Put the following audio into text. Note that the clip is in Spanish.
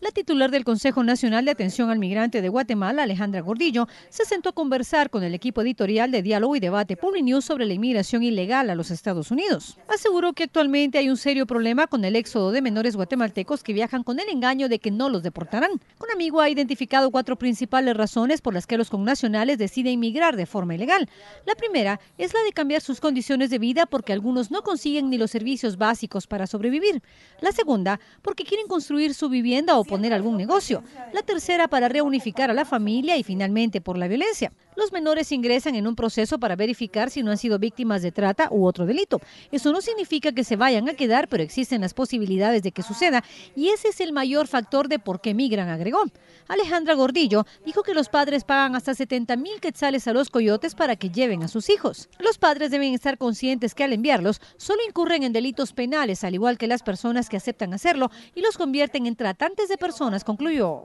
La titular del Consejo Nacional de Atención al Migrante de Guatemala, Alejandra Gordillo, se sentó a conversar con el equipo editorial de Diálogo y Debate news sobre la inmigración ilegal a los Estados Unidos. Aseguró que actualmente hay un serio problema con el éxodo de menores guatemaltecos que viajan con el engaño de que no los deportarán. Con Amigo ha identificado cuatro principales razones por las que los connacionales deciden emigrar de forma ilegal. La primera es la de cambiar sus condiciones de vida porque algunos no consiguen ni los servicios básicos para sobrevivir. La segunda, porque quieren construir su vivienda o poner algún negocio, la tercera para reunificar a la familia y finalmente por la violencia los menores ingresan en un proceso para verificar si no han sido víctimas de trata u otro delito. Eso no significa que se vayan a quedar, pero existen las posibilidades de que suceda y ese es el mayor factor de por qué migran, agregó. Alejandra Gordillo dijo que los padres pagan hasta 70 mil quetzales a los coyotes para que lleven a sus hijos. Los padres deben estar conscientes que al enviarlos solo incurren en delitos penales, al igual que las personas que aceptan hacerlo y los convierten en tratantes de personas, concluyó.